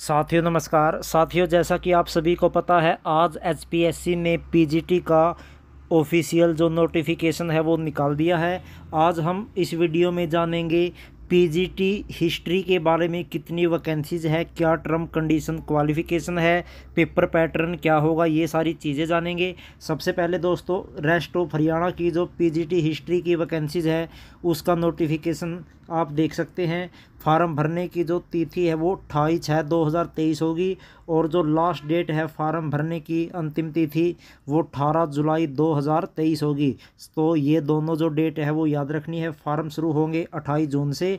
साथियों नमस्कार साथियों जैसा कि आप सभी को पता है आज एचपीएससी ने पीजीटी का ऑफिशियल जो नोटिफिकेशन है वो निकाल दिया है आज हम इस वीडियो में जानेंगे पीजीटी हिस्ट्री के बारे में कितनी वैकेंसीज है क्या टर्म कंडीशन क्वालिफिकेशन है पेपर पैटर्न क्या होगा ये सारी चीज़ें जानेंगे सबसे पहले दोस्तों रेस्ट ऑफ हरियाणा की जो पीजीटी हिस्ट्री की वैकेंसीज है उसका नोटिफिकेशन आप देख सकते हैं फार्म भरने की जो तिथि है वो अट्ठाईस छः दो हज़ार तेईस होगी और जो लास्ट डेट है फार्म भरने की अंतिम तिथि वो अठारह जुलाई दो हज़ार तेईस होगी तो ये दोनों जो डेट है वो याद रखनी है फार्म शुरू होंगे अट्ठाईस जून से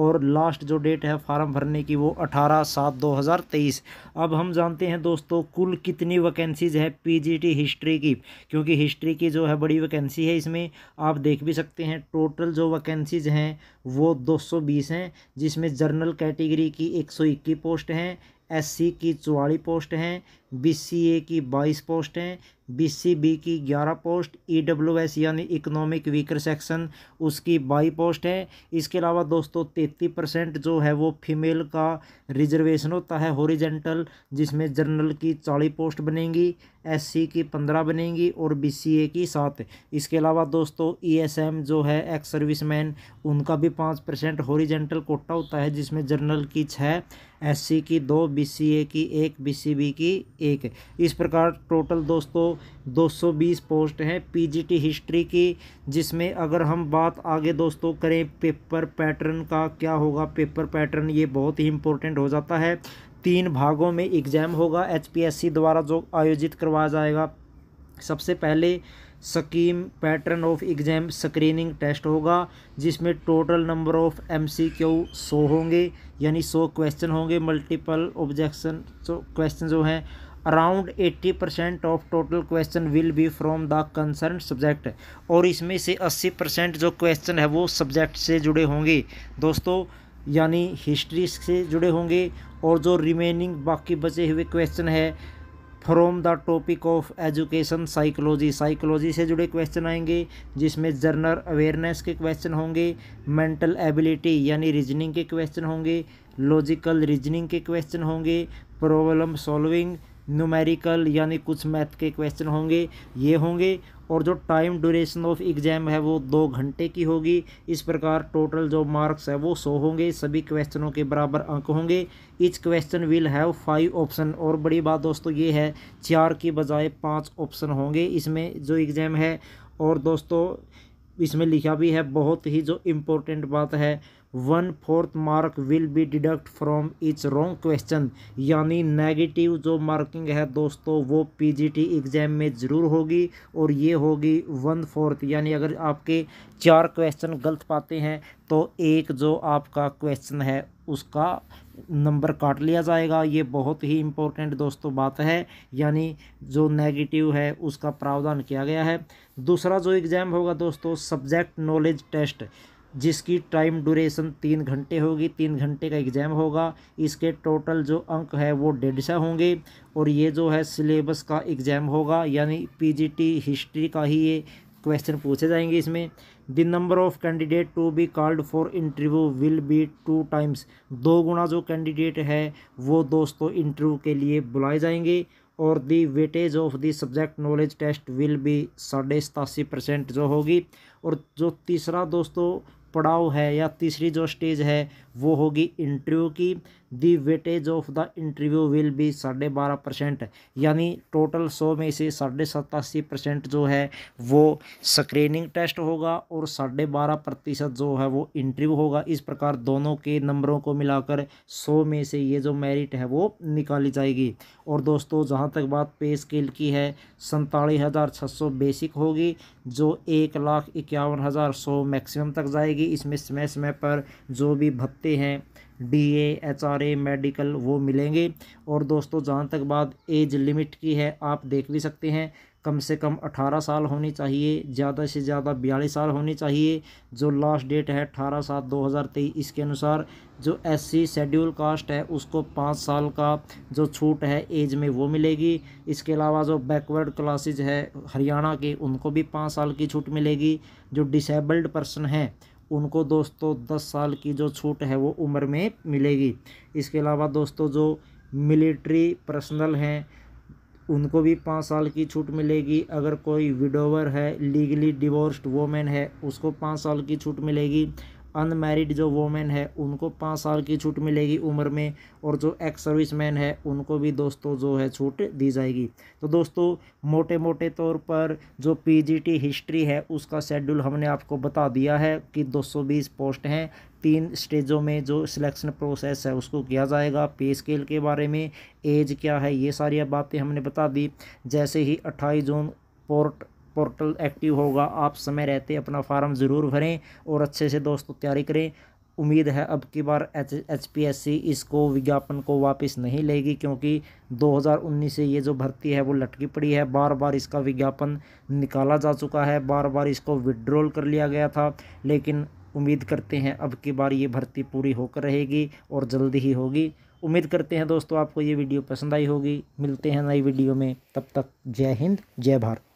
और लास्ट जो डेट है फार्म भरने की वो 18 सात 2023 अब हम जानते हैं दोस्तों कुल कितनी वैकेंसीज़ है पीजीटी हिस्ट्री की क्योंकि हिस्ट्री की जो है बड़ी वैकेंसी है इसमें आप देख भी सकते हैं टोटल जो वैकेंसीज़ हैं वो 220 हैं जिसमें जर्नल कैटेगरी की एक पोस्ट हैं एससी की चौवालीस पोस्ट हैं बीसीए की बाईस पोस्ट हैं बीसीबी की ग्यारह पोस्ट ईडब्ल्यूएस यानी इकोनॉमिक वीकर सेक्शन उसकी बाई पोस्ट है इसके अलावा दोस्तों तेती परसेंट जो है वो फीमेल का रिजर्वेशन होता है हॉरीजेंटल जिसमें जनरल की चालीस पोस्ट बनेंगी एससी की पंद्रह बनेंगी और बीसीए की सात इसके अलावा दोस्तों ईएसएम जो है एक्स सर्विस उनका भी पाँच परसेंट हॉरीजेंटल कोटा होता है जिसमें जनरल की छः एस की दो बी की एक बी की एक इस प्रकार टोटल दोस्तों 220 पोस्ट हैं पीजीटी हिस्ट्री की जिसमें अगर हम बात आगे दोस्तों करें पेपर पैटर्न का क्या होगा पेपर पैटर्न ये बहुत ही इंपॉर्टेंट हो जाता है तीन भागों में एग्ज़ाम होगा एचपीएससी द्वारा जो आयोजित करवाया जाएगा सबसे पहले scheme pattern of exam screening test होगा जिसमें total number of M C Q सौ होंगे यानी सौ क्वेश्चन होंगे मल्टीपल ऑब्जेक्शन जो क्वेश्चन जो हैं around 80 percent of total question will be from the concern subject और इसमें से 80 परसेंट जो क्वेश्चन है वो सब्जेक्ट से जुड़े होंगे दोस्तों यानी हिस्ट्री से जुड़े होंगे और जो रिमेनिंग बाकी बचे हुए क्वेश्चन है from the topic of education psychology psychology से जुड़े क्वेश्चन आएंगे जिसमें जर्नल अवेयरनेस के क्वेश्चन होंगे मेंटल एबिलिटी यानी रीजनिंग के क्वेश्चन होंगे लॉजिकल रीजनिंग के क्वेश्चन होंगे प्रॉब्लम सॉल्विंग न्यूमेरिकल यानी कुछ मैथ के क्वेश्चन होंगे ये होंगे और जो टाइम ड्यूरेशन ऑफ एग्ज़ाम है वो दो घंटे की होगी इस प्रकार टोटल जो मार्क्स है वो सौ होंगे सभी क्वेश्चनों के बराबर अंक होंगे each question will have five option और बड़ी बात दोस्तों ये है चार की बजाय पाँच ऑप्शन होंगे इसमें जो एग्ज़ाम है और दोस्तों इसमें लिखा भी है बहुत ही जो इम्पोर्टेंट बात है one fourth mark will be deduct from each wrong question यानी नेगेटिव जो मार्किंग है दोस्तों वो पीजीटी एग्ज़ाम में ज़रूर होगी और ये होगी वन फोर्थ यानी अगर आपके चार क्वेश्चन गलत पाते हैं तो एक जो आपका क्वेश्चन है उसका नंबर काट लिया जाएगा ये बहुत ही इम्पोर्टेंट दोस्तों बात है यानी जो नेगेटिव है उसका प्रावधान किया गया है दूसरा जो एग्ज़ाम होगा दोस्तों सब्जेक्ट नॉलेज टेस्ट जिसकी टाइम ड्यूरेशन तीन घंटे होगी तीन घंटे का एग्ज़ाम होगा इसके टोटल जो अंक है वो डेढ़ सौ होंगे और ये जो है सिलेबस का एग्ज़ाम होगा यानी पीजीटी हिस्ट्री का ही ये क्वेश्चन पूछे जाएंगे इसमें the number of candidate to be called for interview will be two times दो गुना जो कैंडिडेट है वो दोस्तों इंटरव्यू के लिए बुलाए जाएंगे और the weightage of the subject knowledge test will be साढ़े सतासी परसेंट जो होगी और जो तीसरा दोस्तों पड़ाव है या तीसरी जो स्टेज है वो होगी इंटरव्यू की the weightage of the interview will be साढ़े बारह परसेंट यानी टोटल सौ में से साढ़े सतासी परसेंट जो है वो स्क्रीनिंग टेस्ट होगा और साढ़े बारह प्रतिशत जो है वो इंटरव्यू होगा इस प्रकार दोनों के नंबरों को मिलाकर सौ में से ये जो मेरिट है वो निकाली जाएगी और दोस्तों जहाँ तक बात पे स्केल की है सैंतालीस हज़ार छः सौ बेसिक होगी जो एक लाख इक्यावन हज़ार सौ मैक्सिमम तक जाएगी इसमें समय समय पर जो भी भत्ते हैं D A H R A medical वो मिलेंगे और दोस्तों जहाँ तक बात एज लिमिट की है आप देख भी सकते हैं कम से कम अठारह साल होनी चाहिए ज़्यादा से ज़्यादा बयालीस साल होनी चाहिए जो लास्ट डेट है अठारह सात दो हज़ार तेईस इसके अनुसार जो एस सी शेड्यूल कास्ट है उसको पाँच साल का जो छूट है एज में वो मिलेगी इसके अलावा जो बैकवर्ड क्लासेज है हरियाणा के उनको भी पाँच साल की छूट मिलेगी जो डिसेबल्ड पर्सन हैं उनको दोस्तों दस साल की जो छूट है वो उम्र में मिलेगी इसके अलावा दोस्तों जो मिलिट्री पर्सनल हैं उनको भी पाँच साल की छूट मिलेगी अगर कोई विडोवर है लीगली डिवोर्स्ड वोमेन है उसको पाँच साल की छूट मिलेगी अनमेरिड जो वोमेन है उनको पाँच साल की छूट मिलेगी उम्र में और जो एक्स सर्विस मैन है उनको भी दोस्तों जो है छूट दी जाएगी तो दोस्तों मोटे मोटे तौर पर जो पीजीटी हिस्ट्री है उसका शेड्यूल हमने आपको बता दिया है कि 220 पोस्ट हैं तीन स्टेजों में जो सिलेक्शन प्रोसेस है उसको किया जाएगा पे स्केल के बारे में एज क्या है ये सारी बातें हमने बता दी जैसे ही अट्ठाईस जून पोर्ट पोर्टल एक्टिव होगा आप समय रहते अपना फार्म ज़रूर भरें और अच्छे से दोस्तों तैयारी करें उम्मीद है अब की बार H H P S C इसको विज्ञापन को वापस नहीं लेगी क्योंकि 2019 से ये जो भर्ती है वो लटकी पड़ी है बार बार इसका विज्ञापन निकाला जा चुका है बार बार इसको विड्रॉल कर लिया गया था लेकिन उम्मीद करते हैं अब की बार ये भर्ती पूरी होकर रहेगी और जल्दी ही होगी उम्मीद करते हैं दोस्तों आपको ये वीडियो पसंद आई होगी मिलते हैं नई वीडियो में तब तक जय हिंद जय भारत